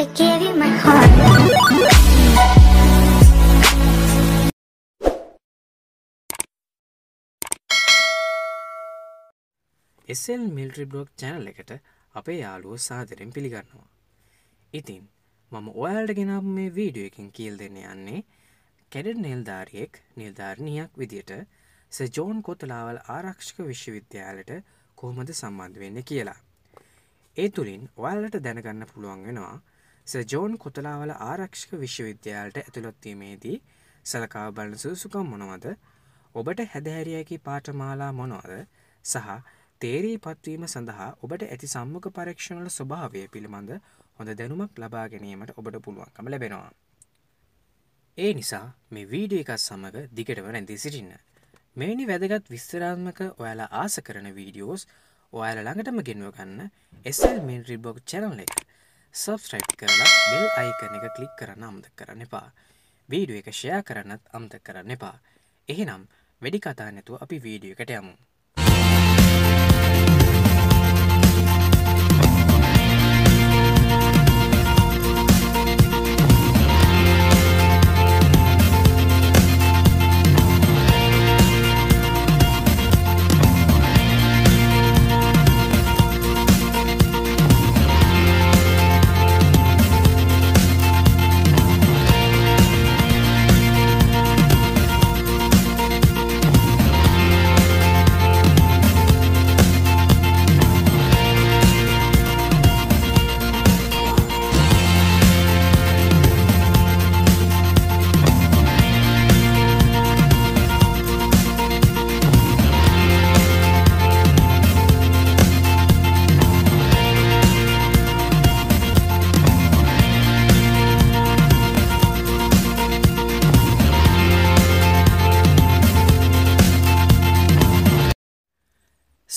I gave you my heart. SL military blog channel එකට අපේ යාලුව සාදරෙන් පිළිගන්නවා. ඉතින් මම ඔයාලට ගෙනම් මේ වීඩියෝ එකින් කියල් දෙන්න යන්නේ කැඩ නිල්ධාරියෙක් නිල්ධාරණයක් විදියට සජෝන් කොතලාවල් ආරක්ෂක විශ්වවිද්‍යාලට කොහොමද සම්බන්ධ වෙන්න කියලා. ඒ තුළින් ඔයාලට දැනගන්න පුළුවන් වෙනවා සජෝන් කොතලාවල ආරක්ෂක විශ්වවිද්‍යයාලට ඇතුළොත්වීමේදී සලකා බලන සුසුකම් මොනවද ඔබට හැදහැරියකි පාටමාලා මොනෝද සහ තේරී පත්වීම සඳහා ඔබට ඇති සම්මුඛ පරීක්ෂණවල ස්වභාවය පිළිබඳ හොඳ දැනුමක් ලබා ගැනීමට ඔබට පුළුවන්කම ලැබෙනවා. ඒ නිසා මේ වීඩිය එකත් සමඟ දිගටව නැති සිටින්න. මෙනි වැදගත් විස්තරාත්මක ඔයාලා ආස කරන වීඩියෝස් ඔයාල ළඟටම ගෙන්ව ගන්න SL මින් රිබොග් චැනල එක. සබස්ට්‍රයිප් කරලා බෙල් අයිකන එක කලික් කරන්න අම්ද කරන්න එපා වීඩුව එක ෂයා කරන්නත් අම්ත කරන්න එපා එහෙනම් වැඩි කතා නැතුව අපි වීඩියකට යමු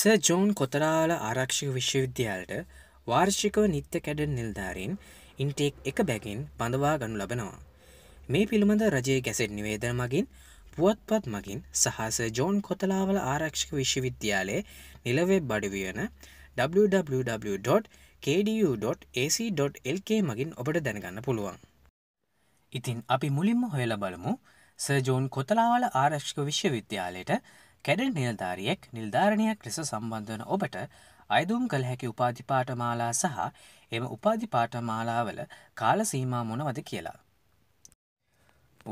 ස ජෝන් කොතරාල ආරක්ෂක විශ්වවිද්‍යයාලට වාර්ෂිකව නිත්‍ය කැඩ නිල්ධාරින් ඉන්ටෙක් එක බැගින් පඳවා ගනු ලබනවා. මේ පිළිබඳ රජයේ ගැසෙට් නිවේදන මගින් පුවත්පත් මගින් සහස ජෝන් කොතලාවල ආරක්ෂක විශ්වවිද්‍යාලයේ නිලවෙබ් බඩිවියන www.kdu.ac.lk මගින් ඔබට දැනගන්න පුළුවන්. ඉතින් අපි මුලින්ම හොයල බලමු සජෝන් කොතලාවල ආරක්ෂක විශ්වවිද්‍යාලයට කැඩෙන් නිල්ධාරියෙක් නිල්ධාරණයක් ලෙස සම්බන්ධන ඔබට අයදුම් කළ හැකි උපාධිපාටමාලා සහ එම උපාධිපාටමාලාවල කාල සීමා මොනවද කියලා.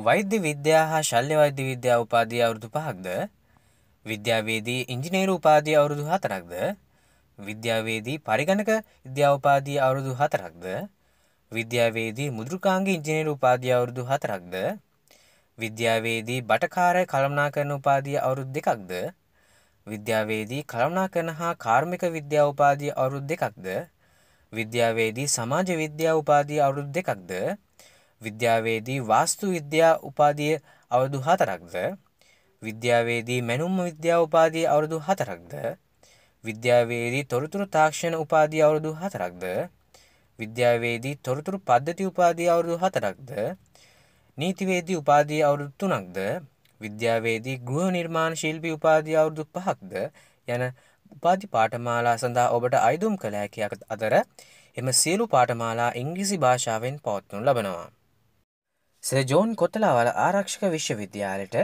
වෛද්‍ය විද්‍යා හා ශල්්‍ය වෛද්‍ය විද්‍යා උපාදී අවුරුදු පහක්ද විද්‍යාවේදී ඉංජිනේරු උපාදී අවුරුදු හතරක්ද විද්‍යාවේදී පරිගණක විද්‍යාවපාදී අවුරුදු හතරක්ද විද්‍යාවේදී මුදුරකාංගේ ඉංජිනේරු උපාදී අවුරුදු හතරක්ද විද්‍යාවේදී බටකාරය කළමනා කරන උපාදිය අවුරුද් දෙකක්ද විද්‍යාවේදී කළමනා කරන හා කාර්මික විද්‍යා උපාදිය අවුරුද් දෙකක්ද විද්‍යාවේදී සමාජ විද්‍යා උපාදිය අවුරුද් දෙකක්ද විද්‍යාවේදී වාස්තු විද්‍යා උපාදිය අවුරුදු හතරක්ද විද්‍යාවේදී මැනුම්ම විද්‍යා උපාදිය අවුරුදු හතරක්ද විද්‍යාවේදී තොරතුරු තාක්ෂණ උපාදී අවුරුදු හතරක්ද විද්‍යාවේදී තොරතුරු පද්ධති උපාදී අවුරුදු හතරක්ද නීතිවේදී උපාදී අවුරුදු තුනක්ද විද්‍යාවේදී ගෘහ නිර්මාණ ශිල්පී උපාදී අවුරුදු පහක්ද යන උපාධි පාඨමාලා සඳහා ඔබට අයිදුම් කළ හැකියක් අතර එම සියලු පාඨමාලා ඉංග්‍රීසි භාෂාවෙන් පවත්වනු ලබනවා. සජෝන් කොතලාවල ආරක්ෂක විශ්වවිද්‍යාලයට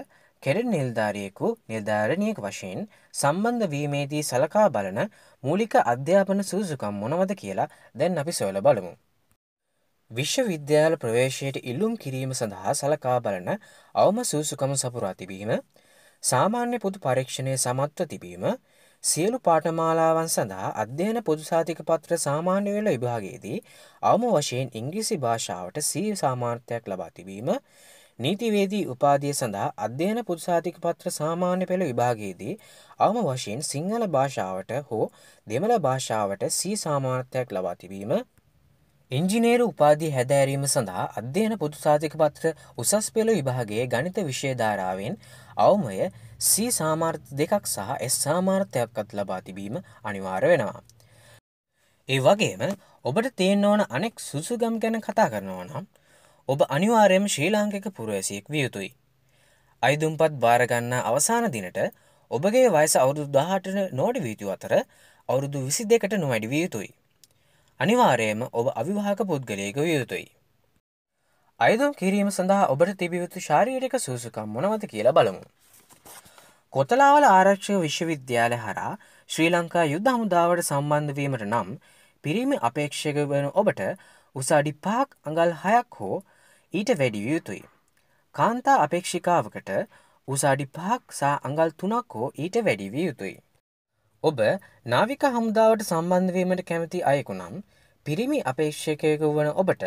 කෙරෙන් නිල්ධාරියෙකු නිර්ධාරණයෙක් වශයෙන් සම්බන්ධ වීමේදී සලකා බලන මූලික අධ්‍යාපන සූසුකම් මොනවද කියලා දැන් අපි සොයල බලමු. විශ්වවිද්‍යාල ප්‍රවේශයට ඉල්ලුම් කිරීම සඳහා සලකා බලන අවම සූසුකම සපුරා තිබීම සාමාන්‍ය පොදු පරීක්ෂණය සමත්ව තිබීම සියලු පාටමාලාවන් සඳහා අධ්‍යයන පොදුසාතික පත්‍ර සාමාන්‍යවෙල විභාගයේදී අවම වශයෙන් ඉංග්‍රිසි භාෂාවට සී සාමාර්ථයක් ලබා තිබීම නීතිවේදී උපාදිය සඳහා අධ්‍යයන පුදසාතික පත්‍ර සාමාන්‍ය පෙළ විභාගයේදී අවම වශයෙන් සිංහල භාෂාවට හෝ දෙමළ භාෂාවට සී සාමාර්ථයක් ලබා තිබීම ඉංජිනේරු උපාධි හැදෑරීම සඳහා අධ්‍යයන පොදු සාධක පත්‍ර උසස් පෙළ විභාගේ ගණිත විශේධාරාවෙන් අවමය සී සාමාර්ථ දෙකක් සහ එස් සාමාර්ථයක්කත් ලබා තිබීම අනිවාර වෙනවා. ඒ වගේම ඔබට තියෙන් ඕන අනෙක් සුසුගම් ගැන කතා කරනවා නම් ඔබ අනිවාරයම ශ්‍රී ලාංකික පුරවැසියෙක් වියයුතුයි. අයිදුම්පත් භාරගන්න අවසාන දිනට ඔබගේ වයස අවුදු දාහටන නෝඩි වීතු අතර අවුරුදු විසි දෙකට නොවැඩි වියයුතුයි. අනිවාරයම ඔබ අවිවාහක පුද්ගලයක විය යුතුයි. අයදුම් කිරීම සඳහා ඔබට තිබියයුතු ශාරීරික සූසකම් මොනවද කියලා බලමු. කොතලාවල ආරක්ෂක විශ්වවිද්‍යාල හරා ශ්‍රී ලංකා යුද්ධ හමුදාවට සම්බන්ධවීමට නම් පිරිමි අපේක්ෂක වන ඔබට උසාඩි පාක් අඟල් හයක් හෝ ඊට වැඩිවිය යුතුයි. කාන්තා අපේක්ෂිකාවකට උසාඩි පාක් සා අඟල් තුනක් හෝ ඊට වැඩිවිය යුතුයි. ඔබ නාවික හමුදාවට සම්බන්ධවීමට කැමති අයෙකුනම් පිරිමි අපේක්ෂකයකු වන ඔබට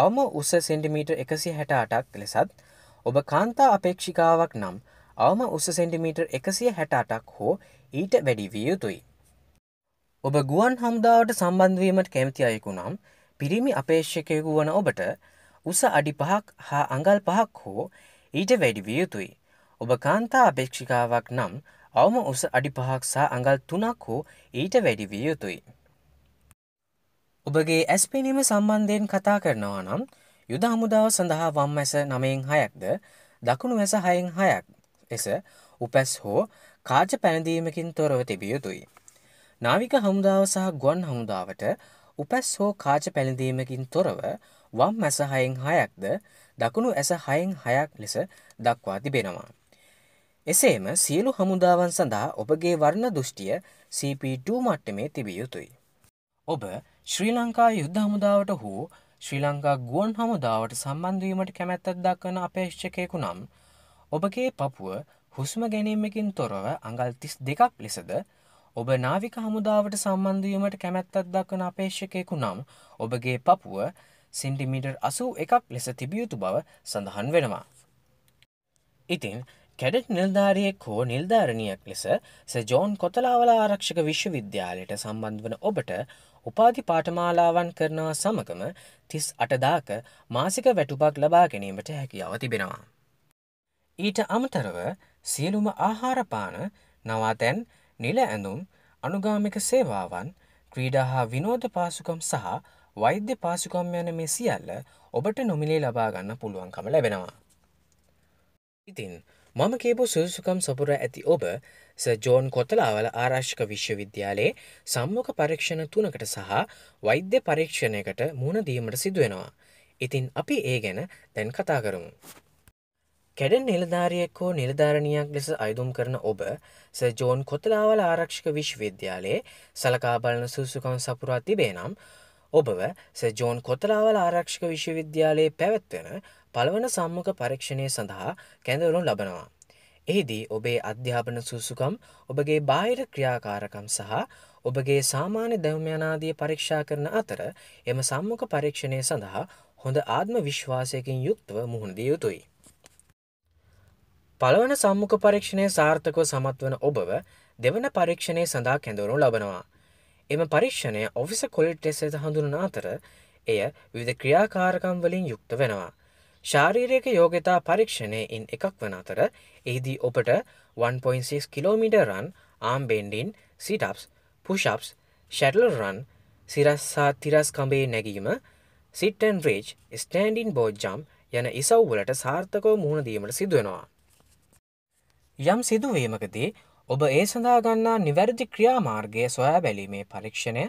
අවම උස සෙන්ටිමීට එකසි හැට අටක් ලෙසත් ඔබ කාන්තා අපේක්ෂිකාවක් නම් අවම උස සෙන්ටිමීටර් එකසිය හැට අටක් හෝ ඊට වැඩි විය යුතුයි. ඔබ ගුවන් හමුදාවට සම්බන්ධවීමට කැමති අයෙකු නම් පිරිමි අපේක්ෂකයකු වන ඔබට උස අඩි පහක් හා අඟල් පහක් හෝ ඊට වැඩි විය යුතුයි. ඔබ කාන්තා අපේක්ෂිකාවක් නම් අවම උස අඩි පහක් සහ අඟල් තුනක් හෝ ඊට වැඩි විය යුතුයි. ඔබගේ ඇස්පෙනීම සම්බන්ධයෙන් කතා කරනවා නම් යුද හමුදාව සඳහා වම් ඇස නමයෙන් හයක්ද දකුණු ඇස හයෙන් හයක් එස උපැස් හෝ කාජ පැනදීමකින් තොරව තිබිය යුතුයි. නාවික හමුදාව සහ ගොන් හමුදාවට උපැස් හෝ කාච පැළඳීමකින් තොරව වම් ඇස හයෙන් හයක්ද දකුණු ඇස හයෙන් හයක් ලෙස දක්වා තිබෙනවා. එසේම සියලු හමුදාවන් සඳහා ඔබගේ වර්ණ දෘෂ්ටිය CP2 මට්ටමේ තිබිය යුතුයි. ඔබ ශ්‍රී ලංකා යුද්ධ හමුදාවට හෝ ශ්‍රී ලංකා ගුවන් හමුදාවට සම්බන්ධවීමට කැමැත්තත් දක්වන අපේක්ෂකයෙකු නම් ඔබගේ පපුුව හුස්ම ගැනීමකින් තොරව අඟල් තිස් දෙකක් ලෙසද ඔබ නාවික හමුදාවට සම්බන්ධවීමට කැමැත්තත් දක්වන අපේක්ෂකයෙකු නම් ඔබගේ පපුුව සෙන්ටිමීටර් අසූ එකක් ලෙස තිබියුතු බව සඳහන් වෙනවා. ඉතින් කැඩෙට් නිල්ධාරියෙක් හෝ නිල්ධාරණයක් ලෙස සජෝන් කොතලාවල ආරක්ෂක විශ්වවිද්‍යාලයට සම්බන්ධ වන ඔබට උපාධි පාටමාලාවන් කරනවා සමගම තිස් අටදාක මාසික වැටුපක් ලබා ගැනීමට හැකියාව තිබෙනවා. ඊට අමතරව සියලුම ආහාරපාන නවාතැන් නිල ඇඳුම් අනුගාමික සේවාවන් ක්‍රීඩා හා විනෝධ පාසුකම් සහ වෛද්‍ය පාසුකම් යන මේ සියල්ල ඔබට නොමිලේ ලබාගන්න පුළුවන්කම ලැබෙනවා. ඉතින් මම කියපු සුසුකම් සපුර ඇති ඔබ ස ජෝන් කොතලාවල ආරශ්ක විශ්වවිද්‍යාලයේ සම්මක පරීක්ෂණ තුනකට සහ වෛද්‍ය පරීක්ෂණයකට මුණදීමට සිදුවෙනවා. ඉතින් අපි ඒ ගැන දැන් කතා කරමු. කැඩන් නිලධාරියෙක් හෝ නිලධාරණයක් ලෙස අයිදුම් කරන ඔබ ස ජෝන් කොතලාවල ආරක්ෂක විශ්වවිද්‍යාලයේ සලකාබලන සුසුකම් සපුරා තිබේ නම් ඔබව සජෝන් කොතලාවල ආරක්ෂක විශ්වවිද්‍යාලයේ පැවැත්වෙන පළවන සම්මක පරීක්ෂණය සඳහා කැඳවරුන් ලබනවා. එහිදී ඔබේ අධ්‍යාපන සුසුකම් ඔබගේ බාහිර ක්‍රියාකාරකම් සහ ඔබගේ සාමාන්‍ය දැවමයනාදිය පරීක්ෂා කරන අතර එම සම්මක පරීක්ෂණය සඳහා හොඳ ආත්ම විශ්වාසයකින් යුක්තව මුහුණදිය යුතුයි. පළවන සම්මුඛ පරීක්ෂණය සාර්ථකව සමත් වන ඔබව දෙවන පරීක්ෂණය සඳහා කැඳවරු ලබනවා. එම පරීක්ෂණය ඔෆිස කොලිට් ටෙස් ඇත හඳුනන අතර එය විධ ක්‍රියාකාරකම් වලින් යුක්ත වෙනවා. ශාරීරයක යෝගතා පරීක්ෂණය ඉන් එකක් වන අතර එහිදී ඔපට 1.6 කිලෝමිට රන් ආම්බෙන්ඩින් සිටප්ස් පුෂප්ස් ෂැටල රන් සිරස්සා තිරස්කඹේ නැගීම සිටන් රේජ් ස්ටන්ඩින් බෝජ්ජම් යන ඉසව්වලට සාර්ථකව මුහුණදීමට සිදුවනවා. යම් සිදුවීමකදී ඔබ ඒ සඳහාගන්නා නිවැරදි ක්‍රියාමාර්ගය සොයා බැලීමේ පරීක්ෂණය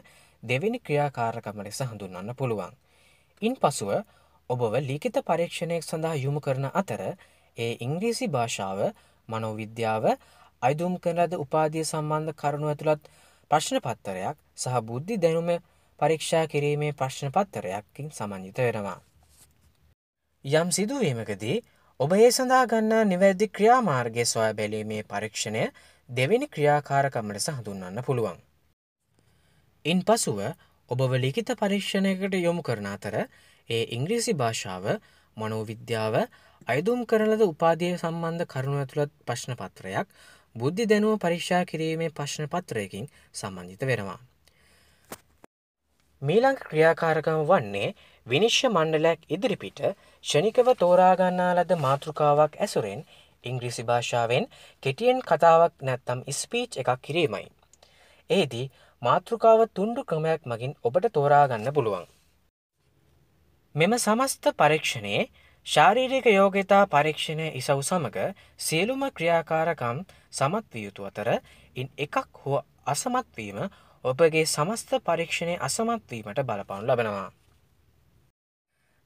දෙවෙනි ක්‍රියාකාරකම ලෙස හඳුන්වන්න පුළුවන්. ඉන් පසුව ඔබව ලිඛිත පරීක්ෂණයක් සඳහා යොමු කරන අතර ඒ ඉංග්‍රීසි භාෂාව මනෝවිද්‍යාව අයිදුම් කරලද උපාදිය සම්බන්ධ කරුණු ඇතුළත් ප්‍රශ්න පත්තරයක් සහ බුද්ධි දැනුම පරීක්ෂා කිරීමේ ප්‍රශ්න පත්තරයක්කින් සමන්ජිත වෙනවා. යම් සිදුවීමකදී ඔබ ඒ සඳහා ගන්නා නිවැදි ක්‍රියාමාර්ගය සොයා බැලීමේ පරීක්ෂණය දෙවෙනි ක්‍රියාකාරකමට සහඳුන්වන්න පුළුවන්. ඉන් පසුව ඔබව ලිඛිත පරීක්ෂණයකට යොමු කරන අතර ඒ ඉංග්‍රීසි භාෂාව මනෝවිද්‍යාව අයදුම් කරලද උපාදය සම්බන්ධ කරුණු ඇතුළත් ප්‍රශ්න පත්‍රයක් බුද්ධි දැනුව පරීක්ෂා කිරීමේ ප්‍රශ්න පත්‍රයකින් සම්බන්ධිත වෙනවා. මීලං ක්‍රියාකාරකම වන්නේ විනිශ්්‍ය මණ්ඩලයක් ඉදිරිපිට ෂණිකව තෝරාගන්නා ලද මාතෘකාවක් ඇසුරෙන් ඉංග්‍රීසි භාෂාවෙන් කෙටියෙන් කතාවක් නැත්තම් ස්පීච් එකක් කිරීමයි. එහිදී මාතෘකාව තුන්ඩු ක්‍රමයක් මගින් ඔබට තෝරාගන්න පුළුවන්. මෙම සමස්ත පරීක්ෂණයේ ශාරීරික යෝගතා පරීක්ෂණය ඉසව් සමඟ සියලුම ක්‍රියාකාරකම් සමත් වියයුතු අතර ඉන් එකක් හෝ අසමත්වීම ඔබගේ සමස්ත පරීක්ෂණය අසමත්වීමට බලපවු ලබෙනවා.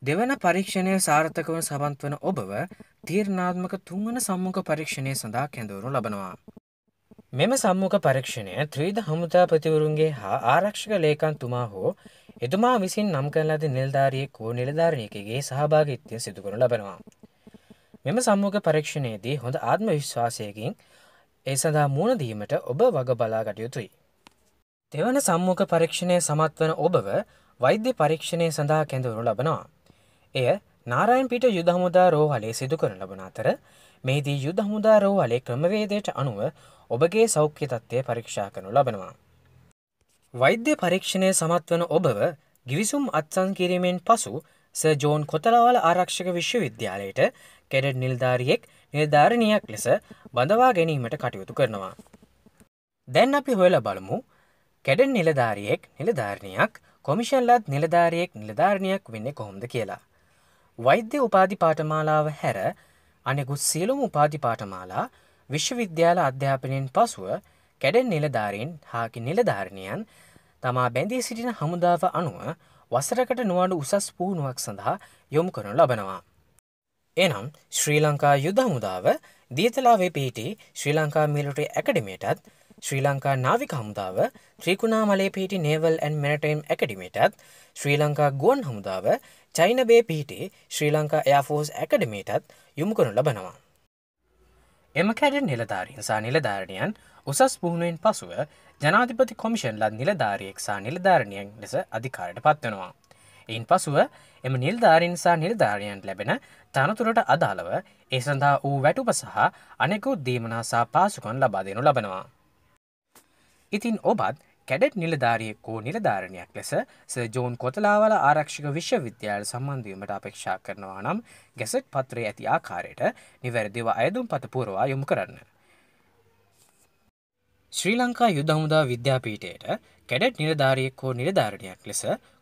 දෙවන පරීක්ෂණය සාර්ථකව සවන්ත් වන ඔබව තීරණාත්මක තුන්වන සම්මුඛ පරීක්ෂණය සඳහා කැඳවරු ලබනවා. මෙම සම්මුඛ පරීක්ෂණය ත්‍රීද හමුදාපතිවරුන්ගේ හා ආරක්ෂක ලේකන්තුමා හෝ එතුමා විසින් නම් කරලද නිල්ධාරියෙක් හෝ නිලධාරණයකගේ සහභාගිත්‍යය සිදුකරු ලබනවා. මෙම සම්මුඛ පරීක්ෂණයේදී හොඳ ආත්ම විශ්වාසයකින් ඒ සඳහා මුණදීමට ඔබ වග බලා ගටයුතුයි. දෙවන සම්මුඛ පරීක්ෂණය සමත්වන ඔබව වෛද්‍ය පරීක්ෂණය සඳහා කැඳවරු ලබනවා. එය නාරයන්පිට යුදහමුදා රෝහලේ සිදු කරන ලබන අතර මේදී යුදහමුදා රෝහලේ ක්‍රමවේදයට අනුව ඔබගේ සෞඛ්‍ය තත්ත්වය පරීක්ෂා කරනු ලබනවා. වෛද්‍ය පරීක්ෂණය සමත්වන ඔබව ගිවිසුම් අත්සන් කිරීමෙන් පසු ස ජෝන් කොතලාවල ආරක්ෂක විශ්වවිද්‍යාලයට කෙඩෙඩ් නිල්ධාරියෙක් නිර්ධාරණයක් ලෙස බඳවා ගැනීමට කටයුතු කරනවා. දැන් අපි හොයල බලමු කෙඩෙන් නිලධාරියෙක් නිලධාරණයක් කොමිෂල්ලත් නිලධාරියෙක් නිලධාරණයක් වෙන්න කොහොමද කියලා. වෛද්‍ය උපාධි පාඨමාලාව හැර අනෙකුත් සියලුම උපාධි පාඨමාලා විශ්වවිද්‍යාල අධ්‍යාපනයෙන් පසුව කැඩෙන් නිලධාරීන් හාකි නිලධාරණයන් තමා බැඳී සිටින හමුදාව අනුව වසරකට නුවඩු උසස් පුහුණුවක් සඳහා යොමු කරනු ලබනවා. එනම් ශ්‍රී ලංකා යුදහමුදාව දියතලාවේ පිහිටි ශ්‍රී ලංකා මිලටේ ඇකඩිමේටත් ශ්‍රී ලංකා නාවික හමුදාව ත්‍රීකුණා මලේ පිහිටි නේවල් ඇන් මනටම් ඇකඩිමේටත් ශ්‍රී ලංකා ගුවන් හමුදාව චයිනබේ පිහිටේ ශ්‍රී ලංකා එයාෆෝස් ඇකඩමේටත් යොමු කරනු ලබනවා. එම කැඩ නිලධාරීන් සා නිලධාරණයන් උසස් පුහුණුවෙන් පසුව ජනාධිපති කොමිෂන් ලත් නිලධාරයෙක්සා නිලධාරණයෙන් ලෙස අධිකාරයට පත්වනවා. ඉන් පසුව එම නිල්ධාරින්සා නිර්ධාරයන් ලැබෙන තනතුරට අදාළව ඒ සඳහා වූ වැටුප සහ අනෙකුත් දීමනාසා පාසුකන් ලබා දෙනු ලබනවා. ඉතින් ඔබත් කැඩෙට් නිලධාරියෙක් වූ නිලධාරණයක් ලෙස සජෝන් කොතලාවල ආරක්ෂක විශ්වවිද්‍යාල සම්බන්ධීමට අපේක්ෂා කරනවා නම් ගැසට් පත්‍රයේ ඇති ආකාරයට නිවැරදිව අයදුම් පතපුරවා යොමු කරන්න. ශ්‍රී ලංකා යුදහමුදා විද්‍යාපීටයට කැඩට් නිලධාරියෙක් හෝ නිලධාරණයක් ලෙස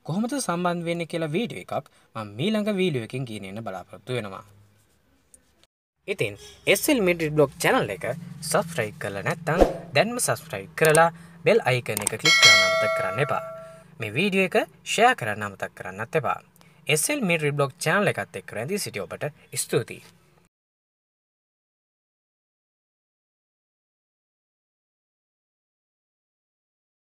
කොහොමද සම්බන්ධ වෙන්න කියලා වීඩිය එකක් ම මීළඟ වීඩියුවකින් ගීනන්න බලාපොරත්තු වෙනවා. ඉතින් එස්සල් මිඩි බ්ලොග් චැනල් එක සස්්‍රයි් කල නැත්තං දැන්ම සස්්‍රයි් කරලා බෙල් අයිකන එක කලික් කරනමතක් කරන්න එපා මේ වීඩිය එක ෂය කරන්න අමතක් කරන්නත් එපා එසල් මිරි බ්ලොග් චානල එකත් එක් රැදි සිටියෝපට ස්තුතියි